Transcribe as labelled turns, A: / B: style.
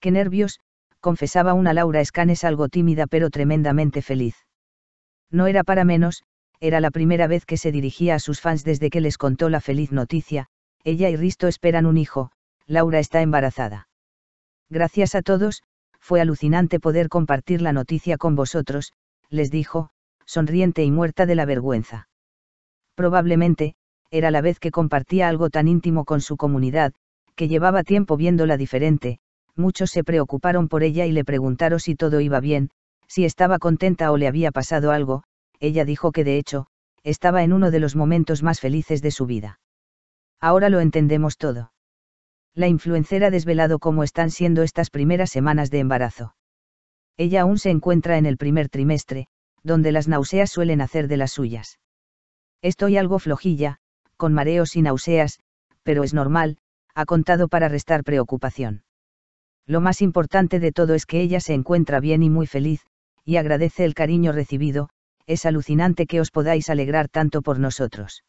A: qué nervios, confesaba una Laura Escanes algo tímida pero tremendamente feliz. No era para menos, era la primera vez que se dirigía a sus fans desde que les contó la feliz noticia, ella y Risto esperan un hijo, Laura está embarazada. Gracias a todos, fue alucinante poder compartir la noticia con vosotros, les dijo, sonriente y muerta de la vergüenza. Probablemente, era la vez que compartía algo tan íntimo con su comunidad, que llevaba tiempo viéndola diferente, muchos se preocuparon por ella y le preguntaron si todo iba bien, si estaba contenta o le había pasado algo, ella dijo que de hecho, estaba en uno de los momentos más felices de su vida. Ahora lo entendemos todo. La influencer ha desvelado cómo están siendo estas primeras semanas de embarazo. Ella aún se encuentra en el primer trimestre, donde las náuseas suelen hacer de las suyas. Estoy algo flojilla, con mareos y náuseas, pero es normal, ha contado para restar preocupación. Lo más importante de todo es que ella se encuentra bien y muy feliz, y agradece el cariño recibido, es alucinante que os podáis alegrar tanto por nosotros.